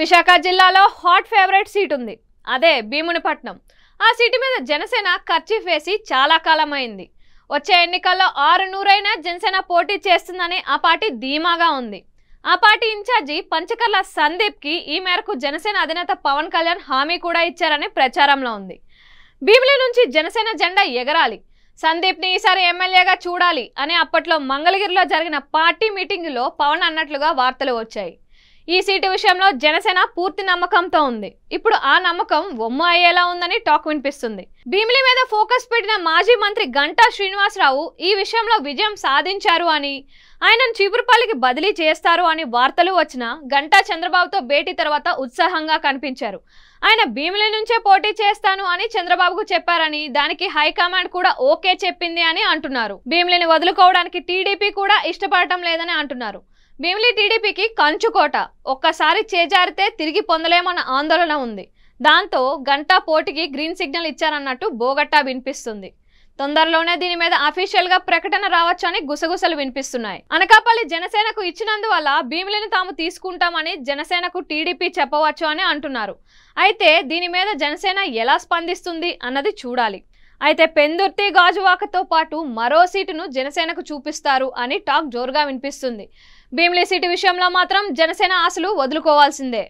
విశాఖ జిల్లాలో hot favourite seat ఉంది అదే భీమునిపట్నం ఆ సీటు మీద జనసేన ఖర్చీఫ్ వేసి చాలా కాలం అయింది వచ్చే ఎన్నికల్లో ఆరు నూరైనా జనసేన పోటీ చేస్తుందని ఆ పార్టీ ధీమాగా ఉంది ఆ పార్టీ ఇన్ఛార్జి పంచకర్ల సందీప్కి ఈ మేరకు జనసేన అధినేత పవన్ కళ్యాణ్ హామీ కూడా ఇచ్చారని ప్రచారంలో ఉంది భీమిలి నుంచి జనసేన జెండా ఎగరాలి సందీప్ని ఈసారి ఎమ్మెల్యేగా చూడాలి అని అప్పట్లో మంగళగిరిలో జరిగిన పార్టీ మీటింగులో పవన్ అన్నట్లుగా వార్తలు వచ్చాయి ఈ సీటు విషయంలో జనసేన పూర్తి నమ్మకంతో ఉంది ఇప్పుడు ఆ నమ్మకం ఒమ్ము అయ్యేలా ఉందని టాక్ వినిపిస్తుంది భీమిలి మీద ఫోకస్ పెట్టిన మాజీ మంత్రి గంటా శ్రీనివాసరావు ఈ విషయంలో విజయం సాధించారు అని ఆయనను చీపురుపల్లికి బదిలీ చేస్తారు అని వార్తలు వచ్చిన గంటా చంద్రబాబుతో భేటీ తర్వాత ఉత్సాహంగా కనిపించారు ఆయన భీమిలి నుంచే పోటీ చేస్తాను అని చంద్రబాబుకు చెప్పారని దానికి హైకమాండ్ కూడా ఓకే చెప్పింది అని అంటున్నారు భీమిలిని వదులుకోవడానికి టీడీపీ కూడా ఇష్టపడటం లేదని అంటున్నారు భీమిలి టీడీపీకి కంచుకోట ఒక్కసారి చేజారితే తిరిగి పొందలేమన్న ఆందోళన ఉంది దాంతో గంటా పోటీకి గ్రీన్ సిగ్నల్ ఇచ్చారన్నట్టు బోగట్టా వినిపిస్తుంది తొందరలోనే దీని మీద అఫీషియల్ గా ప్రకటన రావచ్చని గుసగుసలు వినిపిస్తున్నాయి అనకాపల్లి జనసేనకు ఇచ్చినందువల్ల భీమిలిని తాము తీసుకుంటామని జనసేనకు టీడీపీ చెప్పవచ్చు అని అంటున్నారు అయితే దీని మీద జనసేన ఎలా స్పందిస్తుంది అన్నది చూడాలి అయితే పెందుర్తి గాజువాకతో పాటు మరో సీటును జనసేనకు చూపిస్తారు అని టాక్ జోరుగా వినిపిస్తుంది భీమిలీ సీటు విషయంలో మాత్రం జనసేన ఆశలు వదులుకోవాల్సిందే